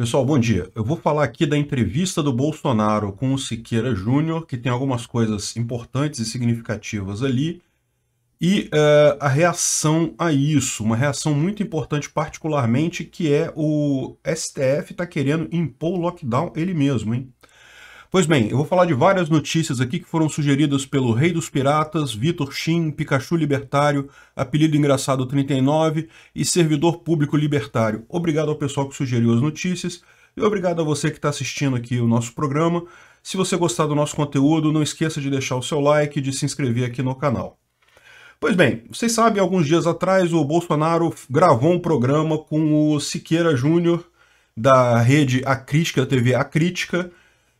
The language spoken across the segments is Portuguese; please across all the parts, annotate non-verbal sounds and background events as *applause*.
Pessoal, bom dia. Eu vou falar aqui da entrevista do Bolsonaro com o Siqueira Júnior, que tem algumas coisas importantes e significativas ali, e uh, a reação a isso, uma reação muito importante particularmente, que é o STF está querendo impor o lockdown ele mesmo, hein? Pois bem, eu vou falar de várias notícias aqui que foram sugeridas pelo Rei dos Piratas, Vitor Shin, Pikachu Libertário, Apelido Engraçado 39 e Servidor Público Libertário. Obrigado ao pessoal que sugeriu as notícias e obrigado a você que está assistindo aqui o nosso programa. Se você gostar do nosso conteúdo, não esqueça de deixar o seu like e de se inscrever aqui no canal. Pois bem, vocês sabem, alguns dias atrás o Bolsonaro gravou um programa com o Siqueira Júnior da rede A Crítica, da TV A Crítica,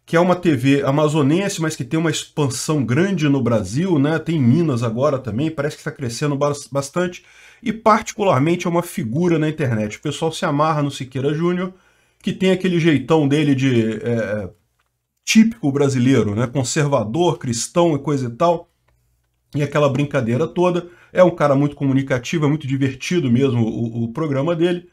que é uma TV amazonense, mas que tem uma expansão grande no Brasil, né? Tem Minas agora também, parece que está crescendo bastante. E particularmente é uma figura na internet. O pessoal se amarra no Siqueira Júnior, que tem aquele jeitão dele de é, é, típico brasileiro, né? Conservador, cristão e coisa e tal. E aquela brincadeira toda. É um cara muito comunicativo, é muito divertido mesmo o, o programa dele.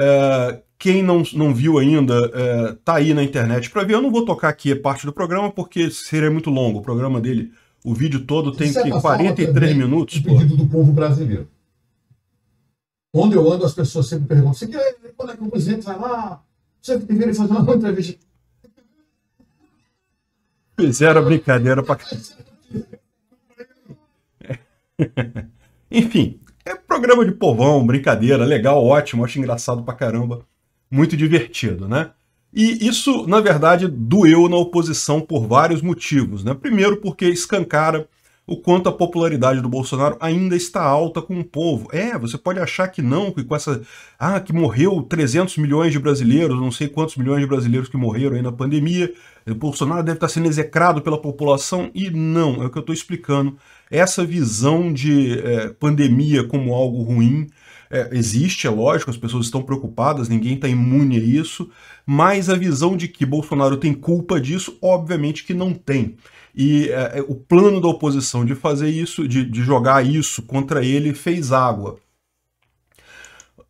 É, quem não, não viu ainda, é, tá aí na internet para ver. Eu não vou tocar aqui parte do programa, porque seria muito longo. O programa dele, o vídeo todo, tem é que 43 minutos. O pedido pô. do povo brasileiro. Onde eu ando, as pessoas sempre perguntam: você quer quando é que o presidente vai lá? Você quer ele fazer uma entrevista? Fizeram brincadeira para. *laughs* *laughs* Enfim, é programa de povão, brincadeira, legal, ótimo, acho engraçado pra caramba. Muito divertido, né? E isso, na verdade, doeu na oposição por vários motivos, né? Primeiro, porque escancara o quanto a popularidade do Bolsonaro ainda está alta com o povo. É, você pode achar que não, que com essa. Ah, que morreu 300 milhões de brasileiros, não sei quantos milhões de brasileiros que morreram aí na pandemia. Bolsonaro deve estar sendo execrado pela população e não, é o que eu estou explicando. Essa visão de é, pandemia como algo ruim é, existe, é lógico, as pessoas estão preocupadas, ninguém está imune a isso, mas a visão de que Bolsonaro tem culpa disso, obviamente que não tem. E é, é o plano da oposição de fazer isso, de, de jogar isso contra ele, fez água.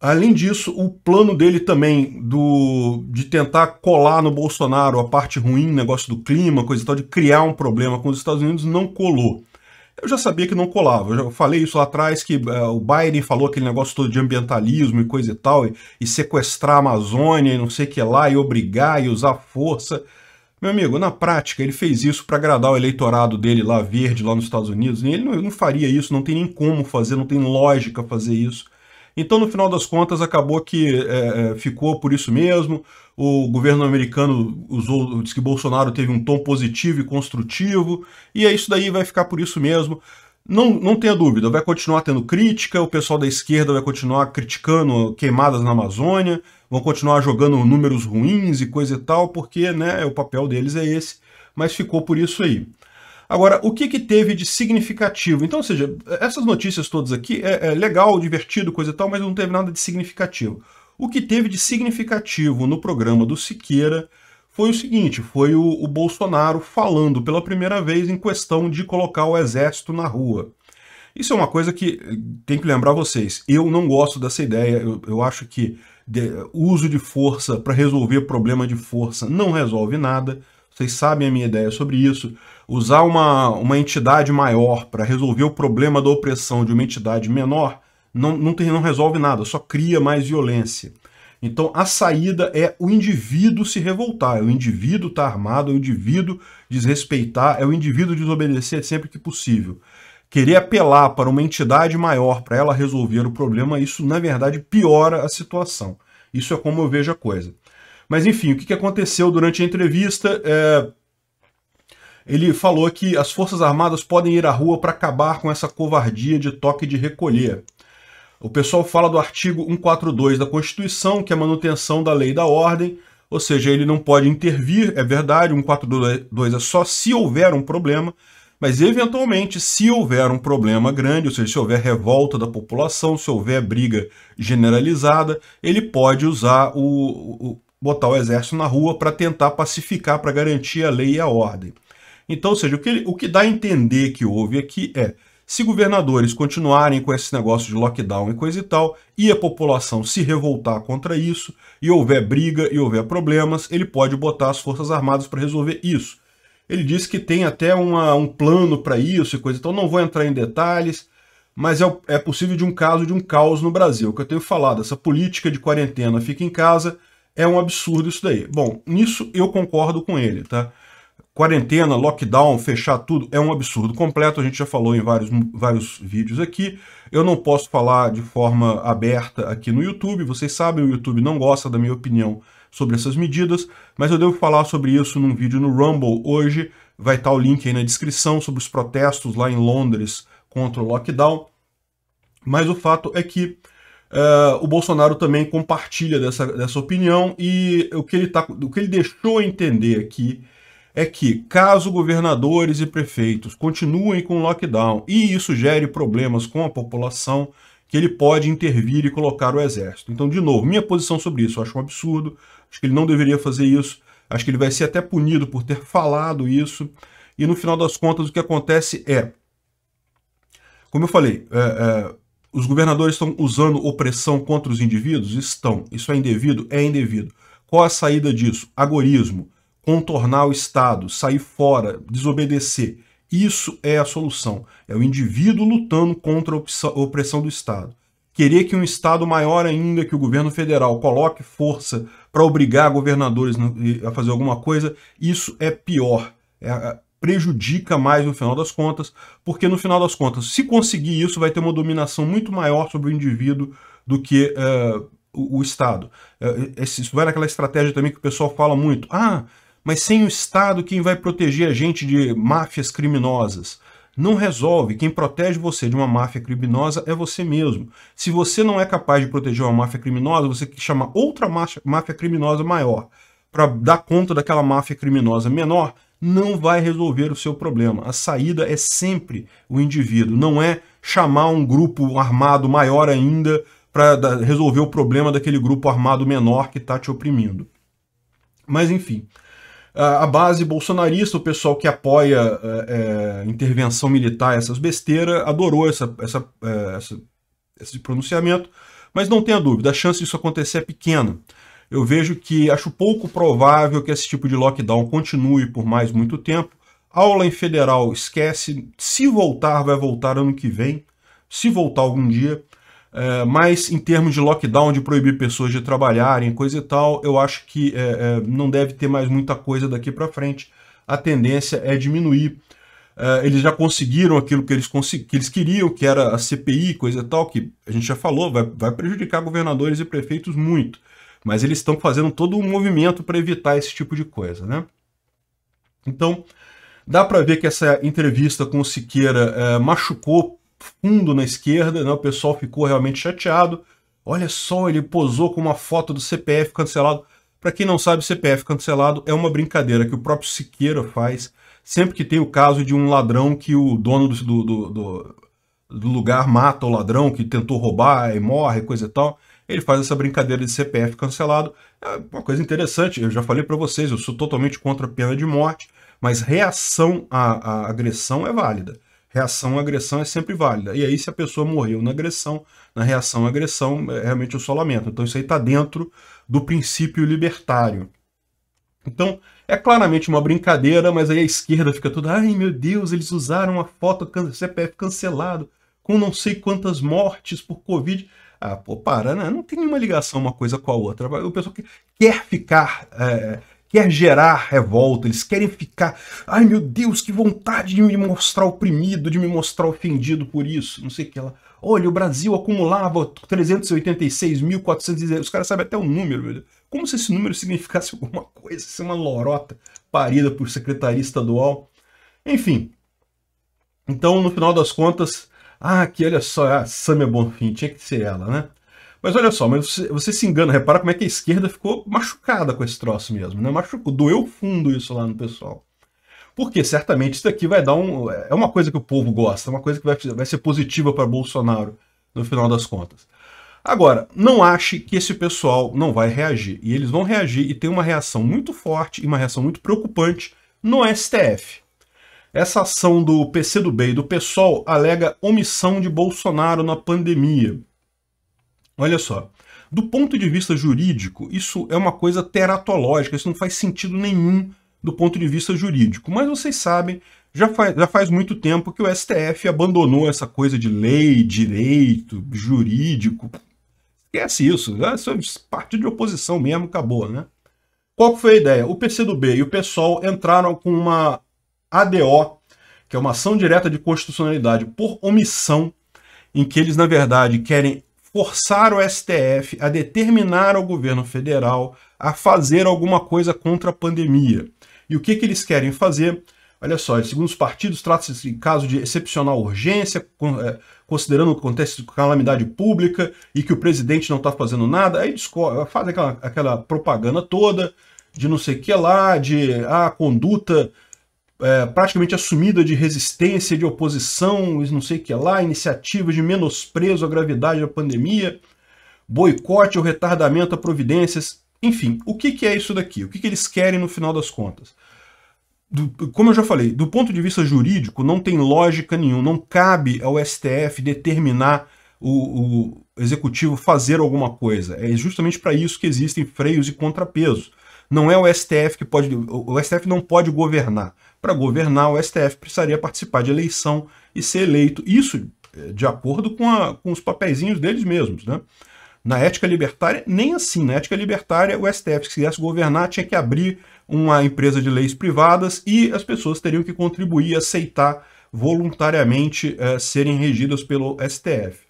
Além disso, o plano dele também do de tentar colar no Bolsonaro a parte ruim, negócio do clima, coisa e tal, de criar um problema com os Estados Unidos, não colou. Eu já sabia que não colava. Eu já falei isso lá atrás, que eh, o Biden falou aquele negócio todo de ambientalismo e coisa e tal, e, e sequestrar a Amazônia e não sei o que lá, e obrigar e usar força. Meu amigo, na prática, ele fez isso para agradar o eleitorado dele lá verde, lá nos Estados Unidos. E ele não, ele não faria isso, não tem nem como fazer, não tem lógica fazer isso. Então, no final das contas, acabou que é, é, ficou por isso mesmo. O governo americano usou, disse que Bolsonaro teve um tom positivo e construtivo, e é isso daí, vai ficar por isso mesmo. Não, não tenha dúvida, vai continuar tendo crítica, o pessoal da esquerda vai continuar criticando queimadas na Amazônia, vão continuar jogando números ruins e coisa e tal, porque né, o papel deles é esse, mas ficou por isso aí. Agora, o que, que teve de significativo? Então, ou seja, essas notícias todas aqui é, é legal, divertido, coisa e tal, mas não teve nada de significativo. O que teve de significativo no programa do Siqueira foi o seguinte: foi o, o Bolsonaro falando pela primeira vez em questão de colocar o exército na rua. Isso é uma coisa que eh, tem que lembrar vocês. Eu não gosto dessa ideia. Eu, eu acho que de, uso de força para resolver problema de força não resolve nada. Vocês sabem a minha ideia sobre isso usar uma, uma entidade maior para resolver o problema da opressão de uma entidade menor não, não, tem, não resolve nada, só cria mais violência. Então a saída é o indivíduo se revoltar, é o indivíduo estar tá armado, é o indivíduo desrespeitar, é o indivíduo desobedecer sempre que possível. Querer apelar para uma entidade maior para ela resolver o problema, isso na verdade piora a situação. Isso é como eu vejo a coisa. Mas enfim, o que aconteceu durante a entrevista? É, ele falou que as Forças Armadas podem ir à rua para acabar com essa covardia de toque de recolher. O pessoal fala do artigo 142 da Constituição, que é a manutenção da lei e da ordem, ou seja, ele não pode intervir, é verdade, 142 é só se houver um problema, mas eventualmente, se houver um problema grande, ou seja, se houver revolta da população, se houver briga generalizada, ele pode usar o, o botar o exército na rua para tentar pacificar, para garantir a lei e a ordem. Então, ou seja, o que, ele, o que dá a entender que houve aqui é se governadores continuarem com esse negócio de lockdown e coisa e tal, e a população se revoltar contra isso, e houver briga e houver problemas, ele pode botar as Forças Armadas para resolver isso. Ele disse que tem até uma, um plano para isso e coisa, então não vou entrar em detalhes, mas é, é possível de um caso de um caos no Brasil, é que eu tenho falado, essa política de quarentena fica em casa, é um absurdo isso daí. Bom, nisso eu concordo com ele, tá? quarentena, lockdown, fechar tudo, é um absurdo completo. A gente já falou em vários, vários vídeos aqui. Eu não posso falar de forma aberta aqui no YouTube. Vocês sabem, o YouTube não gosta da minha opinião sobre essas medidas, mas eu devo falar sobre isso num vídeo no Rumble hoje. Vai estar o link aí na descrição sobre os protestos lá em Londres contra o lockdown. Mas o fato é que Uh, o Bolsonaro também compartilha dessa, dessa opinião e o que ele, tá, o que ele deixou entender aqui é que, caso governadores e prefeitos continuem com o lockdown e isso gere problemas com a população, que ele pode intervir e colocar o exército. Então, de novo, minha posição sobre isso, eu acho um absurdo, acho que ele não deveria fazer isso, acho que ele vai ser até punido por ter *laughs* falado isso, e no final das contas o que acontece é, como eu falei, é, é, os governadores estão usando opressão contra os indivíduos? Estão. Isso é indevido? É indevido. Qual a saída disso? Agorismo contornar o Estado, sair fora, desobedecer. Isso é a solução. É o indivíduo lutando contra a opressão do Estado. Querer que um Estado maior ainda que o governo federal coloque força para obrigar governadores a fazer alguma coisa, isso é pior. É, é, prejudica mais no final das contas, porque no final das contas, se conseguir isso, vai ter uma dominação muito maior sobre o indivíduo do que uh, o, o, Estado. Uh, isso vai naquela estratégia também que o pessoal fala muito. Ah, mas sem o Estado, quem vai proteger a gente de máfias criminosas? Não resolve. Quem protege você de uma máfia criminosa é você mesmo. Se você não é capaz de proteger uma máfia criminosa, você tem que chamar outra máfia criminosa maior para dar conta daquela máfia criminosa menor, não vai resolver o seu problema. A saída é sempre o indivíduo, não é chamar um grupo armado maior ainda para resolver o problema daquele grupo armado menor que está te oprimindo. Mas enfim, a base bolsonarista, o pessoal que apoia é, é intervenção militar, essas besteiras, adorou essa, essa, é, essa, esse pronunciamento. Mas não tenha dúvida, a chance disso acontecer é pequena. Eu vejo que acho pouco provável que esse tipo de lockdown continue por mais muito tempo. Aula em federal esquece. Se voltar, vai voltar ano que vem. Se voltar algum dia. É, mas em termos de lockdown, de proibir pessoas de trabalharem, coisa e tal, eu acho que é, é, não deve ter mais muita coisa daqui para frente. A tendência é diminuir. É, eles já conseguiram aquilo que eles, que eles queriam, que era a CPI, coisa e tal, que a gente já falou, vai, vai prejudicar governadores e prefeitos muito. Mas eles estão fazendo todo um movimento para evitar esse tipo de coisa, né? Então, dá para ver que essa entrevista com o Siqueira é, machucou fundo na esquerda, né? o pessoal ficou realmente chateado. Olha só, ele posou com uma foto do CPF cancelado. Para quem não sabe, CPF cancelado é uma brincadeira que o próprio Siqueira faz sempre que tem o caso de um ladrão que o dono do, do, do, do lugar mata o ladrão que tentou roubar e morre, coisa e tal. Ele faz essa brincadeira de CPF cancelado. É uma coisa interessante, eu já falei para vocês, eu sou totalmente contra a pena de morte, mas reação à, à agressão é válida reação agressão é sempre válida. E aí, se a pessoa morreu na agressão, na reação agressão, é realmente eu só lamento. Então, isso aí está dentro do princípio libertário. Então, é claramente uma brincadeira, mas aí a esquerda fica toda, ai meu Deus, eles usaram a foto do CPF cancelado, com não sei quantas mortes por Covid. Ah, pô, para, né? não tem nenhuma ligação uma coisa com a outra. O pessoal que quer ficar é, quer gerar revolta, eles querem ficar, ai meu Deus, que vontade de me mostrar oprimido, de me mostrar ofendido por isso, não sei o que lá. Olha, o Brasil acumulava 386.410, os caras sabem até o número, meu Deus. Como se esse número significasse *laughs* alguma coisa, isso é uma lorota parida por secretaria estadual. Enfim, então no final das contas, ah, que olha só, a ah, Samia Bonfim, tinha que ser ela, né? Mas olha só, mas você, você, se engana, repara como é que a esquerda ficou machucada com esse troço mesmo, né? Machucou, doeu fundo isso lá no pessoal. Porque certamente isso daqui vai dar um. É uma coisa que o povo gosta, é uma coisa que vai, vai ser positiva para Bolsonaro no final das contas. Agora, não ache que esse pessoal não vai reagir. E eles vão reagir e tem uma reação muito forte e uma reação muito preocupante no STF. Essa ação do PCdoB e do PSOL alega omissão de Bolsonaro na pandemia. Olha só. Do ponto de vista jurídico, isso é uma coisa teratológica, isso não faz sentido nenhum do ponto de vista jurídico. Mas vocês sabem, já faz, já faz muito tempo que o STF abandonou essa coisa de lei, direito, jurídico. Esquece isso, né? isso é partido de oposição mesmo, acabou, né? Qual foi a ideia? O PCdoB e o PSOL entraram com uma ADO, que é uma ação direta de constitucionalidade por omissão, em que eles, na verdade, querem forçar o STF a determinar ao governo federal a fazer alguma coisa contra a pandemia. E o que, que eles querem fazer? Olha só, segundo os partidos, trata-se de caso de excepcional urgência, eh, considerando o acontece com calamidade pública e que o presidente não está fazendo nada. Aí faz aquela, aquela propaganda toda de não sei o que lá, de ah, a ah, conduta é, praticamente assumida de resistência, de oposição, não sei o que lá, iniciativas de menosprezo à gravidade da pandemia, boicote ou retardamento a providências. Enfim, o que, que é isso daqui? O que, que eles querem no final das contas? Do, como eu já falei, do ponto de vista jurídico, não tem lógica nenhuma, não cabe ao STF determinar o, o executivo fazer alguma coisa. É justamente para isso que existem freios e contrapesos. Não é o STF que pode. O STF não pode governar para governar, o STF precisaria participar de eleição e ser eleito. Isso é, de acordo com, a, com os papeizinhos deles mesmos. Né? Na ética libertária, nem assim. Na ética libertária, o STF, se quisesse governar, tinha que abrir uma empresa de leis privadas e as pessoas teriam que contribuir, e aceitar voluntariamente é, serem regidas pelo STF.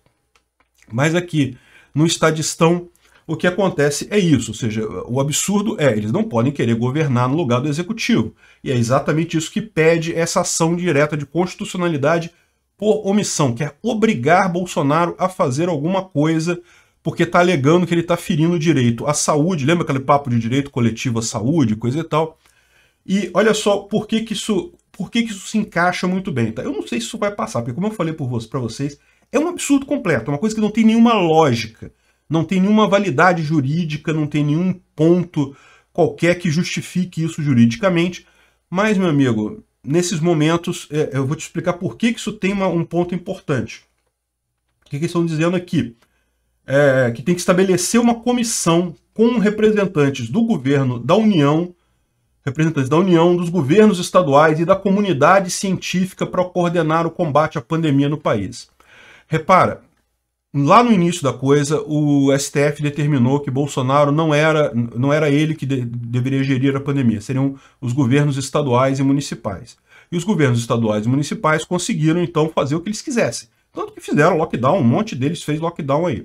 Mas aqui, no estadistão, o que acontece é isso, ou seja, o absurdo é, eles não podem querer governar no lugar do executivo. E é exatamente isso que pede essa ação direta de constitucionalidade por omissão, quer é obrigar Bolsonaro a fazer alguma coisa porque está alegando que ele está ferindo o direito à saúde, lembra aquele papo de direito coletivo à saúde, coisa e tal. E olha só por que, que isso por que, que isso se encaixa muito bem, tá? Eu não sei se isso vai passar, porque como eu falei para vocês, é um absurdo completo, é uma coisa que não tem nenhuma lógica não tem nenhuma validade jurídica, não tem nenhum ponto qualquer que justifique isso juridicamente. Mas, meu amigo, nesses momentos é, eu vou te explicar por que, que isso tem uma, um ponto importante. O que, que eles estão dizendo aqui? É, que tem que estabelecer uma comissão com representantes do governo da União, representantes da União, dos governos estaduais e da comunidade científica para coordenar o combate à pandemia no país. Repara, lá no início da coisa, o STF determinou que Bolsonaro não era, não era ele que de, deveria gerir a pandemia, seriam os governos estaduais e municipais. E os governos estaduais e municipais conseguiram, então, fazer o que eles quisessem. Tanto que fizeram lockdown, um monte deles fez lockdown aí.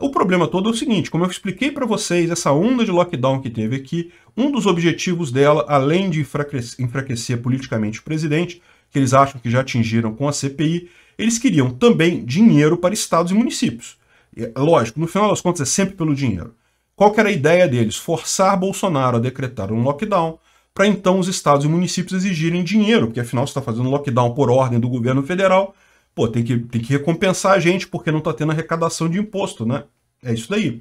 O problema todo é o seguinte, como eu expliquei para vocês, essa onda de lockdown que teve aqui, um dos objetivos dela, além de enfraquecer, enfraquecer politicamente o presidente, que eles acham que já atingiram com a CPI, eles queriam também dinheiro para estados e municípios. E, é lógico, no final das contas é sempre pelo dinheiro. Qual era a ideia deles? Forçar Bolsonaro a decretar um lockdown para então os estados e municípios exigirem dinheiro, porque afinal você está fazendo lockdown por ordem do governo federal, pô, tem que, tem que recompensar a gente porque não está tendo arrecadação de imposto, né? É isso daí.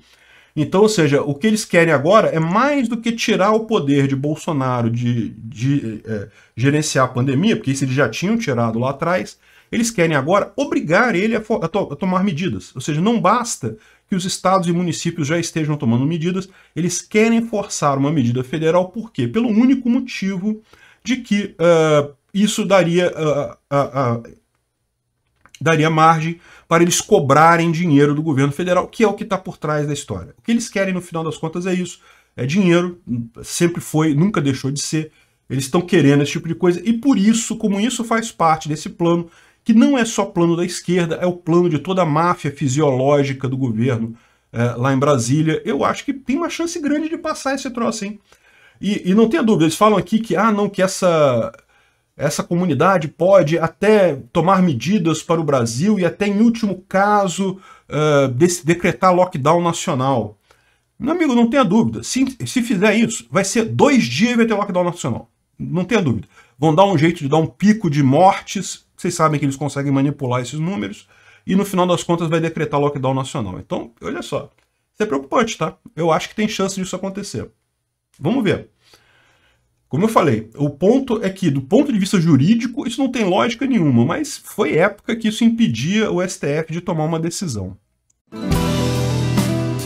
Então, ou seja, o que eles querem agora é mais do que tirar o poder de Bolsonaro de, de é, gerenciar a pandemia, porque isso eles já tinham tirado lá atrás, eles querem agora obrigar ele a, a, to a tomar medidas. Ou seja, não basta que os estados e municípios já estejam tomando medidas, eles querem forçar uma medida federal, por quê? Pelo único motivo de que uh, isso daria, uh, uh, daria margem para eles cobrarem dinheiro do governo federal, que é o que está por trás da história. O que eles querem, no final das contas, é isso. É dinheiro, sempre foi, nunca deixou de ser. Eles estão querendo esse tipo de coisa, e por isso, como isso faz parte desse plano, que não é só plano da esquerda, é o plano de toda a máfia fisiológica do governo é, lá em Brasília. Eu acho que tem uma chance grande de passar esse troço, hein? E, e não tenha dúvida, eles falam aqui que, ah, não, que essa, essa comunidade pode até tomar medidas para o Brasil e até, em último caso, uh, decretar lockdown nacional. Meu amigo, não tenha dúvida. Se, se fizer isso, vai ser dois dias e vai ter lockdown nacional. Não tenha dúvida. Vão dar um jeito de dar um pico de mortes vocês sabem que eles conseguem manipular esses números e no final das contas vai decretar lockdown nacional. Então, olha só, isso é preocupante, tá? Eu acho que tem chance disso acontecer. Vamos ver. Como eu falei, o ponto é que, do ponto de vista jurídico, isso não tem lógica nenhuma, mas foi época que isso impedia o STF de tomar uma decisão